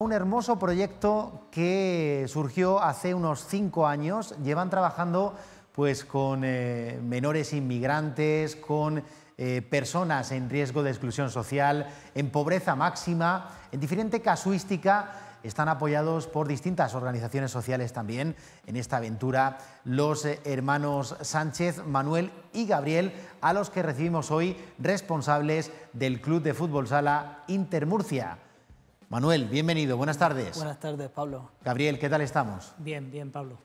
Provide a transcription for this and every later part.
Un hermoso proyecto que surgió hace unos cinco años. Llevan trabajando pues, con eh, menores inmigrantes, con eh, personas en riesgo de exclusión social, en pobreza máxima, en diferente casuística están apoyados por distintas organizaciones sociales también en esta aventura, los eh, hermanos Sánchez, Manuel y Gabriel, a los que recibimos hoy responsables del Club de Fútbol Sala Intermurcia. Manuel, bienvenido, buenas tardes. Buenas tardes, Pablo. Gabriel, ¿qué tal estamos? Bien, bien, Pablo.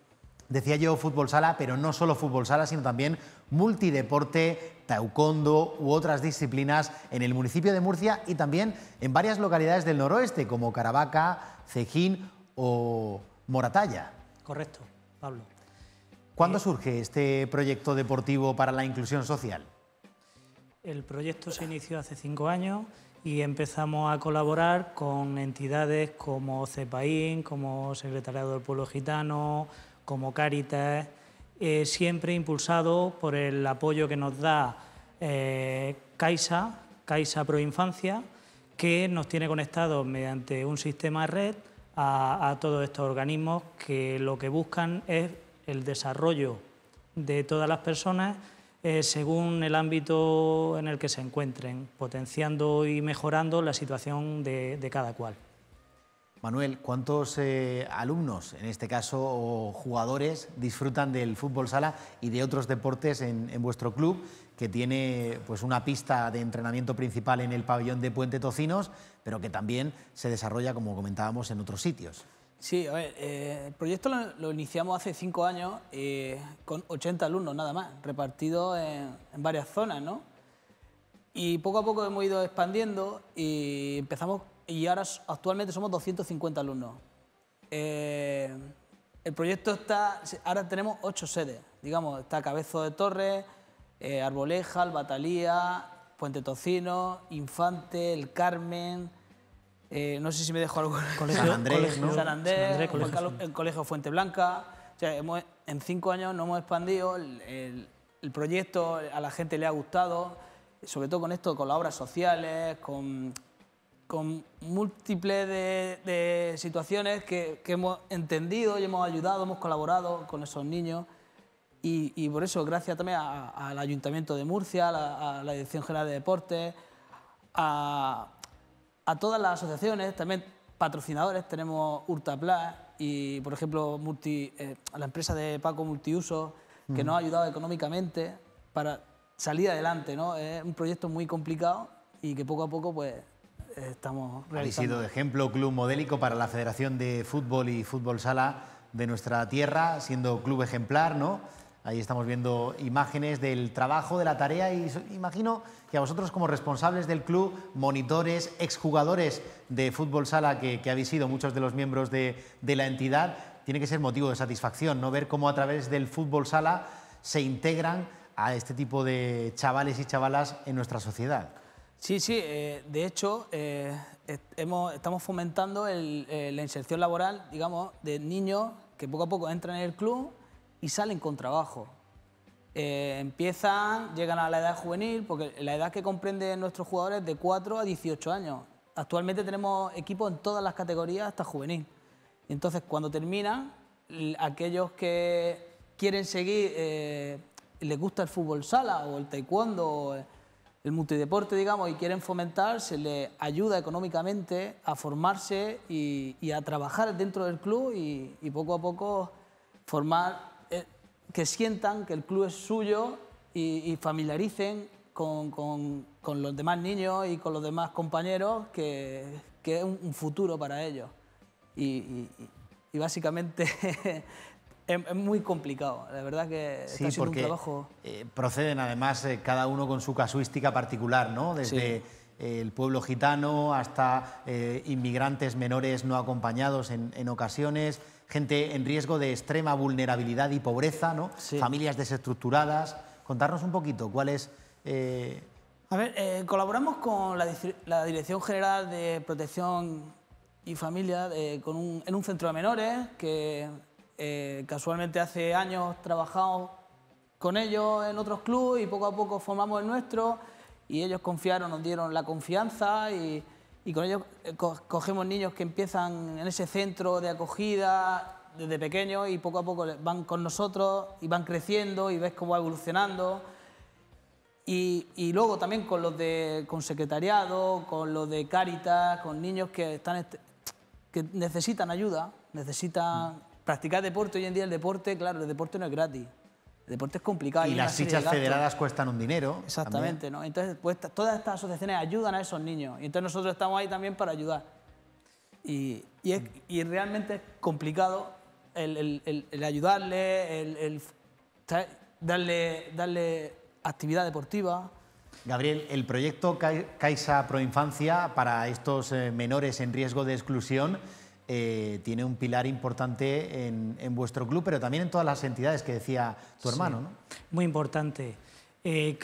Decía yo fútbol sala, pero no solo fútbol sala, sino también multideporte, taekwondo u otras disciplinas en el municipio de Murcia y también en varias localidades del noroeste, como Caravaca, Cejín o Moratalla. Correcto, Pablo. ¿Cuándo eh, surge este proyecto deportivo para la inclusión social? El proyecto se inició hace cinco años y empezamos a colaborar con entidades como CEPAIN, como Secretariado del Pueblo Gitano, como Cáritas, eh, siempre impulsado por el apoyo que nos da CAISA... Eh, ...CAISA Caixa Pro Infancia, que nos tiene conectados mediante un sistema red a todos estos organismos que lo que buscan es el desarrollo de todas las personas eh, según el ámbito en el que se encuentren, potenciando y mejorando la situación de, cada cual. Manuel, ¿cuántos eh, alumnos, en este caso o jugadores, disfrutan del fútbol sala y de otros deportes en, vuestro club, que tiene pues, una pista de entrenamiento principal en el pabellón de Puente Tocinos, pero que también se desarrolla, como comentábamos, en otros sitios? Sí, a ver, eh, el proyecto lo, iniciamos hace cinco años eh, con 80 alumnos nada más, repartidos en, varias zonas, ¿no? Y poco a poco hemos ido expandiendo y empezamos, y ahora actualmente somos 250 alumnos. Eh, el proyecto está, ahora tenemos ocho sedes, digamos, está Cabezo de Torres, Arboleja, Albatalía, Puente Tocino, Infante, El Carmen, eh, no sé si me dejo algo. Colegio, San colegio, San el Colegio Fuente Blanca. en cinco años nos hemos expandido, el, proyecto a la gente le ha gustado, sobre todo con esto, con las obras sociales, con, múltiples de, situaciones que, hemos entendido y hemos ayudado, hemos colaborado con esos niños. Y, por eso, gracias también al Ayuntamiento de Murcia, a la, a la Dirección General de Deportes, a, a todas las asociaciones, también patrocinadores, tenemos Urtaplas y, por ejemplo, multi, eh, la empresa de Paco Multiuso, que mm. nos ha ayudado económicamente para salir adelante. ¿no? Es un proyecto muy complicado y que poco a poco pues, estamos realizando. Ha sido de ejemplo club modélico para la Federación de Fútbol y Fútbol Sala de nuestra tierra, siendo club ejemplar, ¿no? Ahí estamos viendo imágenes del trabajo, de la tarea y imagino que a vosotros como responsables del club, monitores, exjugadores de fútbol sala que, habéis sido muchos de los miembros de, la entidad, tiene que ser motivo de satisfacción, ¿no? Ver cómo a través del fútbol sala se integran a este tipo de chavales y chavalas en nuestra sociedad. Sí, sí, eh, de hecho eh, eh, estamos fomentando la inserción laboral, digamos, de niños que poco a poco entran en el club y salen con trabajo. Eh, empiezan, llegan a la edad juvenil, porque la edad que comprende nuestros jugadores es de 4 a 18 años. Actualmente tenemos equipos en todas las categorías hasta juvenil. Entonces, cuando terminan, aquellos que quieren seguir, eh, les gusta el fútbol sala o el taekwondo, o el multideporte, digamos, y quieren fomentar, se les ayuda económicamente a formarse y, a trabajar dentro del club y, y poco a poco formar que sientan que el club es suyo y, familiaricen con, los demás niños y con los demás compañeros que, que es un, futuro para ellos. Y, básicamente es, muy complicado, la verdad que un trabajo... Eh, proceden además eh, cada uno con su casuística particular, ¿no? Desde... Eh, el pueblo gitano, hasta inmigrantes menores no acompañados en, en ocasiones, gente en riesgo de extrema vulnerabilidad y pobreza, ¿no? familias desestructuradas. Contarnos un poquito cuál es... Eh? A ver, eh, colaboramos con la, Dirección General de Protección y Familia eh, con un, en un centro de menores que casualmente hace años trabajamos con ellos en otros clubes y poco a poco formamos el nuestro y ellos confiaron, nos dieron la confianza y y con ellos eh, cogemos niños que empiezan en ese centro de acogida desde pequeños y poco a poco van con nosotros y van creciendo y ves cómo va evolucionando. Y, luego también con los de con secretariado, con los de Cáritas, con niños que, están, que necesitan ayuda, necesitan mm. practicar deporte. Hoy en día el deporte, claro, el deporte no es gratis. El deporte es complicado. Y las fichas federadas cuestan un dinero. Exactamente, ¿no? Entonces, pues, todas estas asociaciones ayudan a esos niños. Y entonces nosotros estamos ahí también para ayudar. Y, y, es, y realmente es complicado el, el, el, ayudarle, el, darle, darle actividad deportiva. Gabriel, el proyecto Caixa Pro Infancia para estos eh, menores en riesgo de exclusión eh, tiene un pilar importante en, vuestro club, pero también en todas las entidades que decía tu hermano. Muy importante. Eh,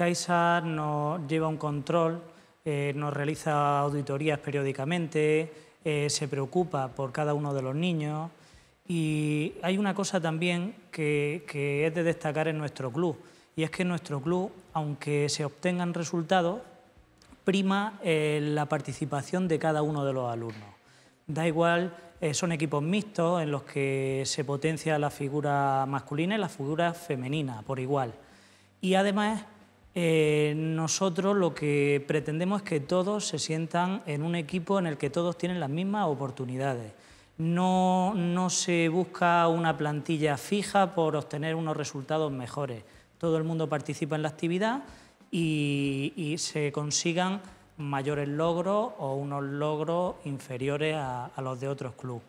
nos lleva un control, eh, nos realiza auditorías periódicamente, eh, se preocupa por cada uno de los niños y hay una cosa también que, que es de destacar en nuestro club y es que nuestro club, aunque se obtengan resultados, prima la participación de cada uno de los alumnos. Da igual eh, son equipos mixtos en los que se potencia la figura masculina y la figura femenina por igual. Y además, eh, nosotros lo que pretendemos es que todos se sientan en un equipo en el que todos tienen las mismas oportunidades. No, se busca una plantilla fija por obtener unos resultados mejores. Todo el mundo participa en la actividad y se consigan mayores logros o unos logros inferiores a, los de otros clubes.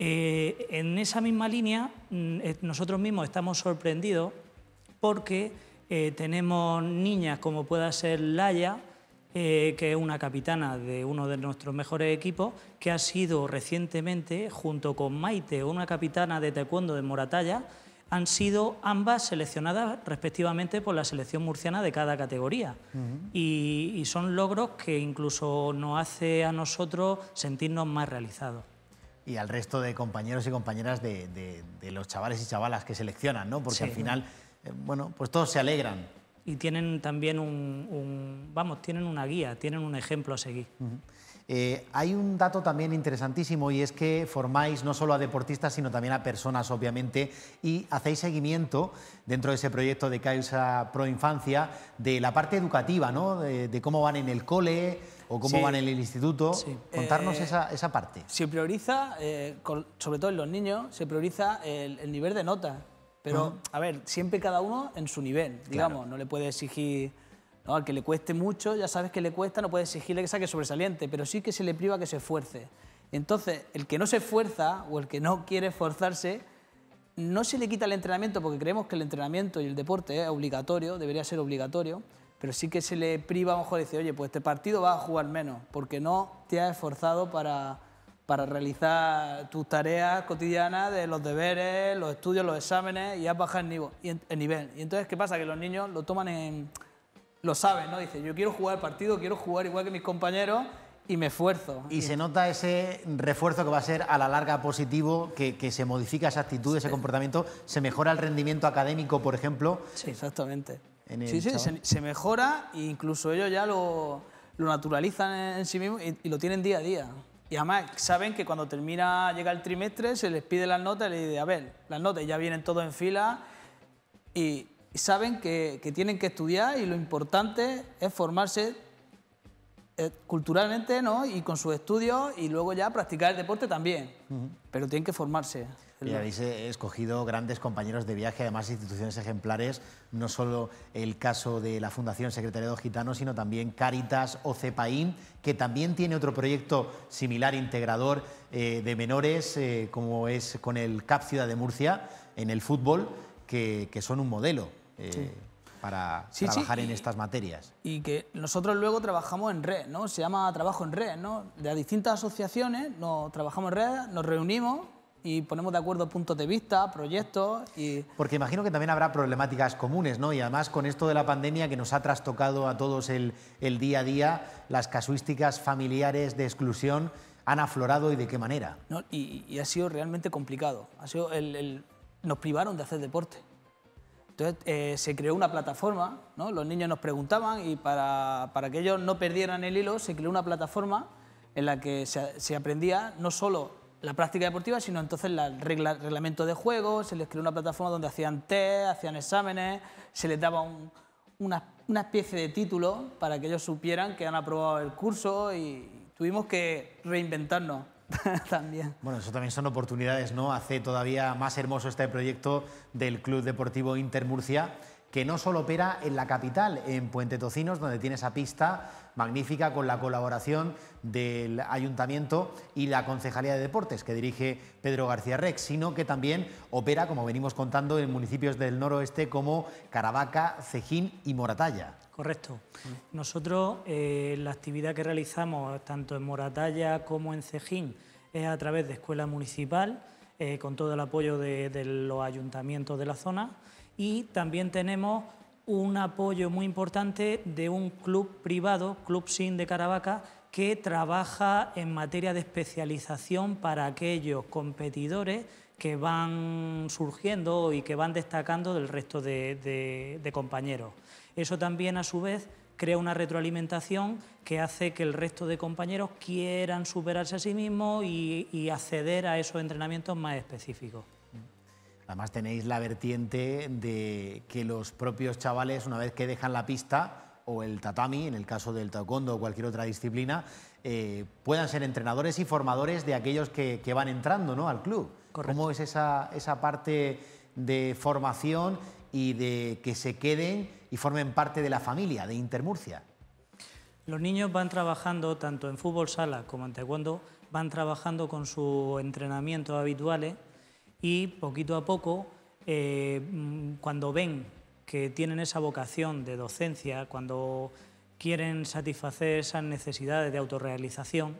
Eh, en esa misma línea, mm, eh, nosotros mismos estamos sorprendidos porque eh, tenemos niñas como pueda ser Laya, que es una capitana de uno de nuestros mejores equipos, que ha sido recientemente, junto con Maite, una capitana de taekwondo de Moratalla, han sido ambas seleccionadas respectivamente por la selección murciana de cada categoría. y, son logros que incluso nos hace a nosotros sentirnos más realizados. Y al resto de compañeros y compañeras de, los chavales y chavalas que seleccionan, ¿no? Porque al final, eh, bueno, pues todos se alegran y tienen también un, vamos tienen una guía tienen un ejemplo a seguir eh, hay un dato también interesantísimo y es que formáis no solo a deportistas, sino también a personas, obviamente, y hacéis seguimiento dentro de ese proyecto de Causa Pro Infancia de la parte educativa, ¿no? De, cómo van en el cole o cómo van en el instituto. Contarnos eh, esa, parte. Se prioriza, eh, sobre todo en los niños, se prioriza el, nivel de nota. Pero, a ver, siempre cada uno en su nivel, digamos, no le puede exigir al que le cueste mucho, ya sabes que le cuesta, no puedes exigirle que saque sobresaliente, pero sí que se le priva que se esfuerce. Entonces, el que no se esfuerza o el que no quiere esforzarse, no se le quita el entrenamiento, porque creemos que el entrenamiento y el deporte es obligatorio, debería ser obligatorio, pero sí que se le priva a lo mejor, decir, oye, pues este partido vas a jugar menos, porque no te has esforzado para, realizar tus tareas cotidianas de los deberes, los estudios, los exámenes, y has bajado el nivel. Y entonces, ¿qué pasa? Que los niños lo toman en lo saben, ¿no? Dice, yo quiero jugar el partido, quiero jugar igual que mis compañeros y me esfuerzo. Y, se nota ese refuerzo que va a ser a la larga positivo, que, se modifica esa actitud, ese comportamiento, se mejora el rendimiento académico, por ejemplo. Sí, exactamente. sí, sí, se, mejora e incluso ellos ya lo, lo naturalizan en, sí mismos y, lo tienen día a día. Y además saben que cuando termina, llega el trimestre, se les pide las notas y les dice, a ver, las notas ya vienen todo en fila y saben que, tienen que estudiar y lo importante es formarse eh, culturalmente ¿no? y con sus estudios y luego ya practicar el deporte también, pero tienen que formarse. Y habéis eh, escogido grandes compañeros de viaje, además instituciones ejemplares, no solo el caso de la Fundación Secretariado Gitano, sino también Caritas o CEPAIN, que también tiene otro proyecto similar, integrador eh, de menores, como es con el CAP Ciudad de Murcia, en el fútbol, que son un modelo. Eh, para trabajar en estas materias. Y que nosotros luego trabajamos en red, ¿no? Se llama trabajo en red, ¿no? De distintas asociaciones trabajamos en red, nos reunimos y ponemos de acuerdo puntos de vista, proyectos y... Porque imagino que también habrá problemáticas comunes, ¿no? Y además con esto de la pandemia que nos ha trastocado a todos el, día a día, las casuísticas familiares de exclusión han aflorado y de qué manera. y, ha sido realmente complicado. Ha sido el... nos privaron de hacer deporte. Entonces eh, se creó una plataforma, los niños nos preguntaban y para, que ellos no perdieran el hilo se creó una plataforma en la que se, aprendía no solo la práctica deportiva, sino entonces el reglamento de juego, se les creó una plataforma donde hacían test, hacían exámenes, se les daba una, una, especie de título para que ellos supieran que han aprobado el curso y tuvimos que reinventarnos. también. Bueno, eso también son oportunidades, ¿no? Hace todavía más hermoso este proyecto del Club Deportivo Inter Murcia que no solo opera en la capital, en Puente Tocinos, donde tiene esa pista magnífica con la colaboración del Ayuntamiento y la Concejalía de Deportes que dirige Pedro García Rex, sino que también opera, como venimos contando, en municipios del noroeste como Caravaca, Cejín y Moratalla. Correcto. Nosotros eh, la actividad que realizamos tanto en Moratalla como en Cejín es a través de escuela municipal, eh, con todo el apoyo de los ayuntamientos de la zona y también tenemos un apoyo muy importante de un club privado, Club SIN de Caravaca, que trabaja en materia de especialización para aquellos competidores que van surgiendo y que van destacando del resto de, compañeros. Eso también, a su vez, crea una retroalimentación que hace que el resto de compañeros quieran superarse a sí mismos y acceder a esos entrenamientos más específicos. Además tenéis la vertiente de que los propios chavales, una vez que dejan la pista o el tatami, en el caso del taekwondo o cualquier otra disciplina, eh, puedan ser entrenadores y formadores de aquellos que, van entrando al club. ¿Cómo es esa, esa parte de formación y de que se queden y formen parte de la familia de Intermurcia? Los niños van trabajando tanto en fútbol sala como en taekwondo, van trabajando con su entrenamiento habituales y poquito a poco, eh, mm, cuando ven que tienen esa vocación de docencia, cuando quieren satisfacer esas necesidades de autorrealización,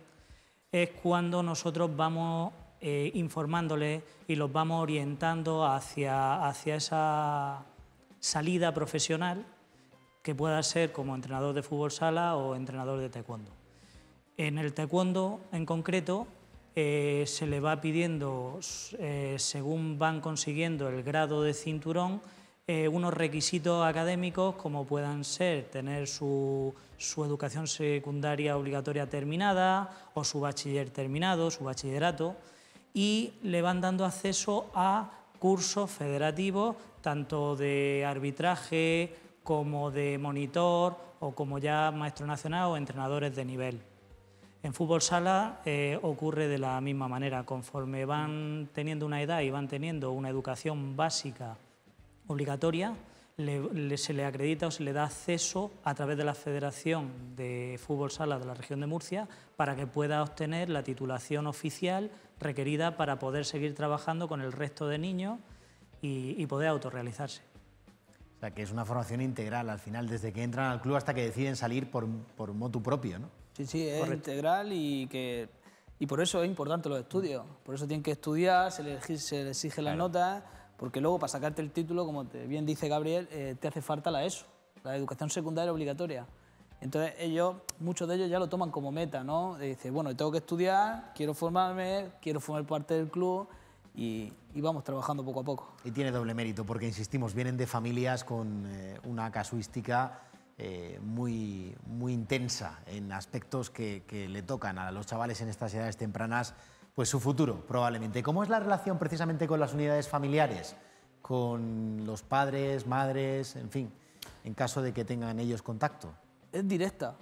es cuando nosotros vamos eh, informándoles y los vamos orientando hacia, hacia esa salida profesional que pueda ser como entrenador de fútbol sala o entrenador de taekwondo. En el taekwondo en concreto eh, se le va pidiendo, eh, según van consiguiendo el grado de cinturón, eh, unos requisitos académicos como puedan ser tener su, educación secundaria obligatoria terminada o su bachiller terminado, su bachillerato, y le van dando acceso a cursos federativos, tanto de arbitraje como de monitor o como ya maestro nacional o entrenadores de nivel. En fútbol sala eh, ocurre de la misma manera, conforme van teniendo una edad y van teniendo una educación básica obligatoria, se le acredita o se le da acceso a través de la Federación de Fútbol Sala de la región de Murcia para que pueda obtener la titulación oficial requerida para poder seguir trabajando con el resto de niños y, poder autorrealizarse. O sea, que es una formación integral al final, desde que entran al club hasta que deciden salir por, por motu propio, ¿no? Sí, sí, es integral y que y por eso es importante los estudios. Por eso tienen que estudiar, se les exige, se las notas, porque luego para sacarte el título, como te, bien dice Gabriel, eh, te hace falta la ESO, la educación secundaria obligatoria. Entonces ellos, muchos de ellos ya lo toman como meta, ¿no? dice, bueno, tengo que estudiar, quiero formarme, quiero formar parte del club y, vamos trabajando poco a poco. Y tiene doble mérito, porque insistimos, vienen de familias con eh, una casuística eh, muy, muy intensa en aspectos que, le tocan a los chavales en estas edades tempranas, pues su futuro, probablemente. ¿Cómo es la relación precisamente con las unidades familiares, con los padres, madres, en fin, en caso de que tengan ellos contacto? Es directa.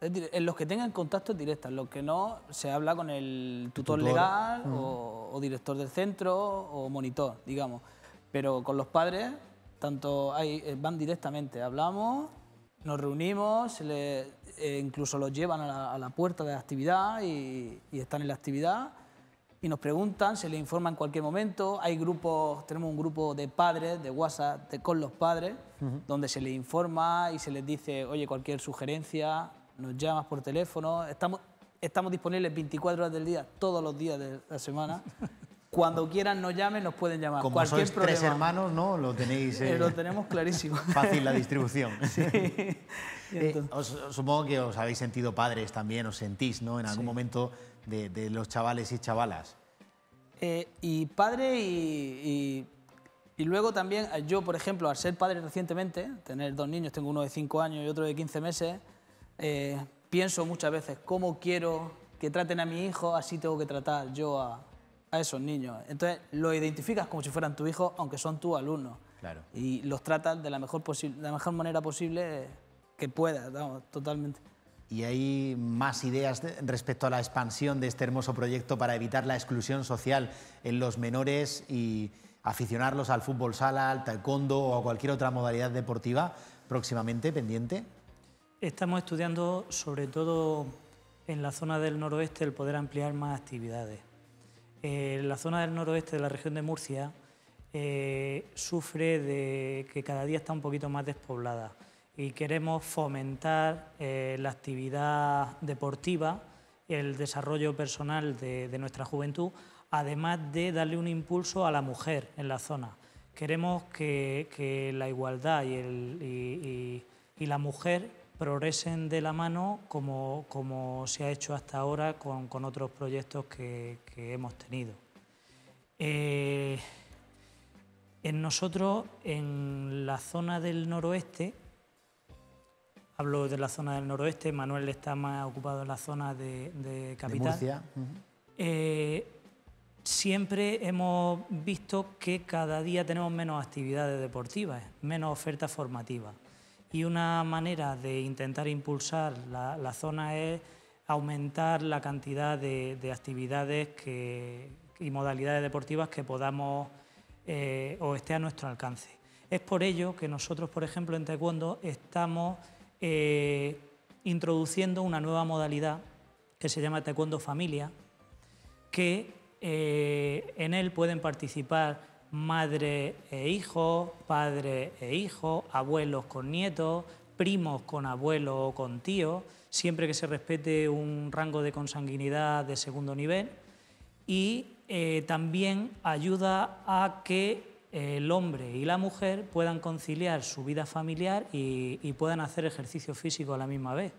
en los que tengan contacto es directa, en los que no se habla con el tutor, legal mm. o, o director del centro o monitor, digamos. Pero con los padres tanto hay eh, van directamente, hablamos, nos reunimos, eh, incluso los llevan a la, puerta de la actividad y, están en la actividad y nos preguntan, se les informa en cualquier momento. Hay grupos, tenemos un grupo de padres, de WhatsApp con los padres, donde se les informa y se les dice, oye, cualquier sugerencia, nos llamas por teléfono. Estamos, estamos disponibles 24 horas del día, todos los días de la semana. Cuando quieran nos llamen, nos pueden llamar. Como Cualquier sois tres hermanos, ¿no? Lo tenéis... Eh, eh, lo tenemos clarísimo. Fácil la distribución. Eh, os, supongo que os habéis sentido padres también, os sentís, ¿no? En algún momento de, los chavales y chavalas. Eh, y padre y, y, luego también yo, por ejemplo, al ser padre recientemente, tener dos niños, tengo uno de 5 años y otro de 15 meses, pienso muchas veces cómo quiero que traten a mi hijo, así tengo que tratar yo a, a esos niños. Entonces los identificas como si fueran tu hijo, aunque son tu alumno, Claro. Y los tratas de la mejor, la mejor manera posible que puedas, totalmente. ¿Y hay más ideas respecto a la expansión de este hermoso proyecto para evitar la exclusión social en los menores y aficionarlos al fútbol sala, al taekwondo o a cualquier otra modalidad deportiva próximamente pendiente? Estamos estudiando sobre todo en la zona del noroeste el poder ampliar más actividades. Eh, la zona del noroeste de la región de Murcia eh, sufre de que cada día está un poquito más despoblada y queremos fomentar eh, la actividad deportiva, el desarrollo personal de, nuestra juventud, además de darle un impulso a la mujer en la zona. Queremos que, la igualdad y la mujer progresen de la mano como, se ha hecho hasta ahora con, otros proyectos que, hemos tenido. Eh, en nosotros, en la zona del noroeste, hablo de la zona del noroeste, Manuel está más ocupado en la zona de, capital. Eh, siempre hemos visto que cada día tenemos menos actividades deportivas, menos ofertas formativas. Y una manera de intentar impulsar la, zona es aumentar la cantidad de, actividades y modalidades deportivas que podamos eh, o esté a nuestro alcance. Es por ello que nosotros, por ejemplo, en Taekwondo estamos eh, introduciendo una nueva modalidad que se llama Taekwondo Familia, que eh, en él pueden participar madre e hijo, padre e hijo, abuelos con nietos, primos con abuelo o con tío, siempre que se respete un rango de consanguinidad de segundo nivel y eh, también ayuda a que eh, el hombre y la mujer puedan conciliar su vida familiar y, puedan hacer ejercicio físico a la misma vez.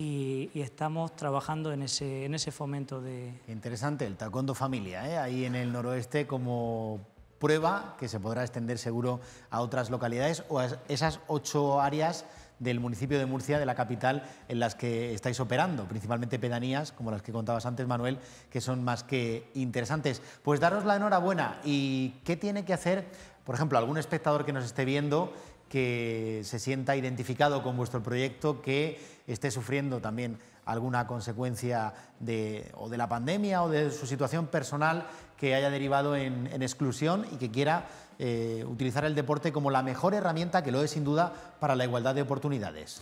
Y, estamos trabajando en ese, en ese fomento de... Interesante, el tacondo familia, ¿eh? ahí en el noroeste como prueba que se podrá extender seguro a otras localidades o a esas ocho áreas del municipio de Murcia, de la capital, en las que estáis operando, principalmente pedanías, como las que contabas antes, Manuel, que son más que interesantes. Pues daros la enhorabuena. ¿Y qué tiene que hacer, por ejemplo, algún espectador que nos esté viendo que se sienta identificado con vuestro proyecto, que esté sufriendo también alguna consecuencia de, o de la pandemia o de su situación personal que haya derivado en, exclusión y que quiera eh, utilizar el deporte como la mejor herramienta, que lo es sin duda, para la igualdad de oportunidades.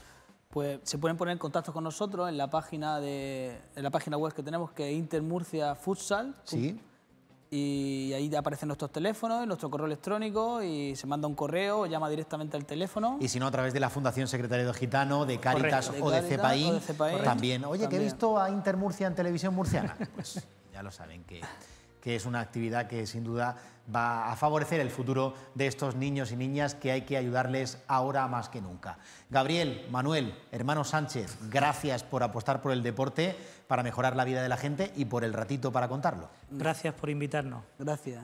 Pues se pueden poner en contacto con nosotros en la página, de, la página web que tenemos, que es Futsal Sí y ahí aparecen nuestros teléfonos nuestro correo electrónico y se manda un correo o llama directamente al teléfono. Y si no, a través de la Fundación Secretaria Gitano, de Cáritas de Caritas, o de Cepaín. También, oye, que he visto a Intermurcia en televisión murciana. Pues ya lo saben que que es una actividad que sin duda va a favorecer el futuro de estos niños y niñas que hay que ayudarles ahora más que nunca. Gabriel, Manuel, hermano Sánchez, gracias por apostar por el deporte para mejorar la vida de la gente y por el ratito para contarlo. Gracias por invitarnos. Gracias.